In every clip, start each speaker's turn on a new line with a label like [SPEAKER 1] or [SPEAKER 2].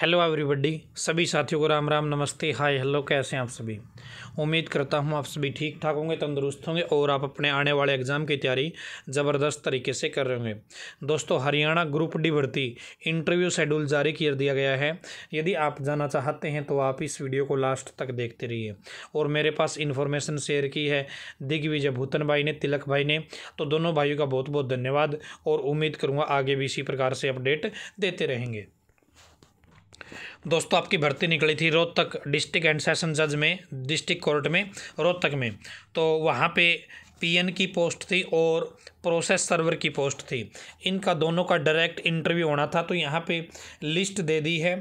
[SPEAKER 1] hello everybody सभी साथियों को राम राम नमस्ते हाय हेलो कैसे हैं आप सभी उम्मीद करता हूं आप सभी ठीक ठाक होंगे तंदुरुस्त होंगे और आप अपने आने वाले एग्ज़ाम की तैयारी ज़बरदस्त तरीके से कर रहे होंगे दोस्तों हरियाणा ग्रुप डी भर्ती इंटरव्यू शेड्यूल जारी कर दिया गया है यदि आप जाना चाहते हैं तो आप इस वीडियो को लास्ट तक देखते रहिए और मेरे पास इन्फॉर्मेशन शेयर की है दिग्विजय भूतन भाई ने तिलक भाई ने तो दोनों भाइयों का बहुत बहुत धन्यवाद और उम्मीद करूँगा आगे भी इसी प्रकार से अपडेट देते रहेंगे दोस्तों आपकी भर्ती निकली थी रोहतक डिस्ट्रिक्ट एंड सेशन जज में डिस्ट्रिक्ट कोर्ट में रोहतक में तो वहाँ पे पीएन की पोस्ट थी और प्रोसेस सर्वर की पोस्ट थी इनका दोनों का डायरेक्ट इंटरव्यू होना था तो यहाँ पे लिस्ट दे दी है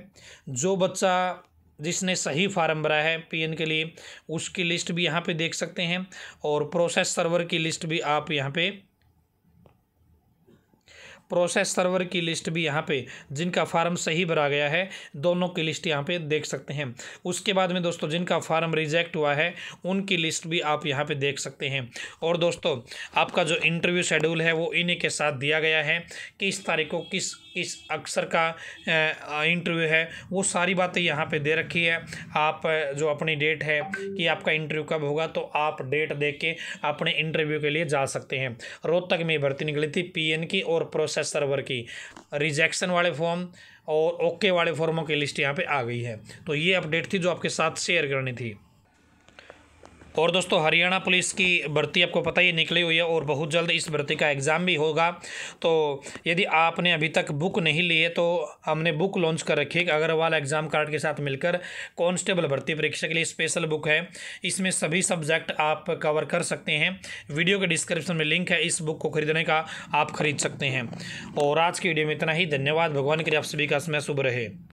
[SPEAKER 1] जो बच्चा जिसने सही फार्म भरा है पीएन के लिए उसकी लिस्ट भी यहाँ पे देख सकते हैं और प्रोसेस सर्वर की लिस्ट भी आप यहाँ पे प्रोसेस सर्वर की लिस्ट भी यहाँ पे जिनका फार्म सही भरा गया है दोनों की लिस्ट यहाँ पे देख सकते हैं उसके बाद में दोस्तों जिनका फार्म रिजेक्ट हुआ है उनकी लिस्ट भी आप यहाँ पे देख सकते हैं और दोस्तों आपका जो इंटरव्यू शेड्यूल है वो इन्हीं के साथ दिया गया है किस तारीख को किस इस अक्सर का इंटरव्यू है वो सारी बातें यहाँ पे दे रखी है आप जो अपनी डेट है कि आपका इंटरव्यू कब होगा तो आप डेट देख के अपने इंटरव्यू के लिए जा सकते हैं रोहतक में भर्ती निकली थी पीएन की और प्रोसेस सर्वर की रिजेक्शन वाले फॉर्म और ओके वाले फॉर्मों की लिस्ट यहाँ पे आ गई है तो ये अपडेट थी जो आपके साथ शेयर करनी थी और दोस्तों हरियाणा पुलिस की भर्ती आपको पता ही निकली हुई है और बहुत जल्द इस भर्ती का एग्ज़ाम भी होगा तो यदि आपने अभी तक बुक नहीं ली है तो हमने बुक लॉन्च कर रखी है अग्रवाल एग्ज़ाम कार्ड के साथ मिलकर कांस्टेबल भर्ती परीक्षा के लिए स्पेशल बुक है इसमें सभी सब्जेक्ट आप कवर कर सकते हैं वीडियो के डिस्क्रिप्शन में लिंक है इस बुक को खरीदने का आप खरीद सकते हैं और आज की वीडियो में इतना ही धन्यवाद भगवान के लिए आप सभी का समय शुभ रहे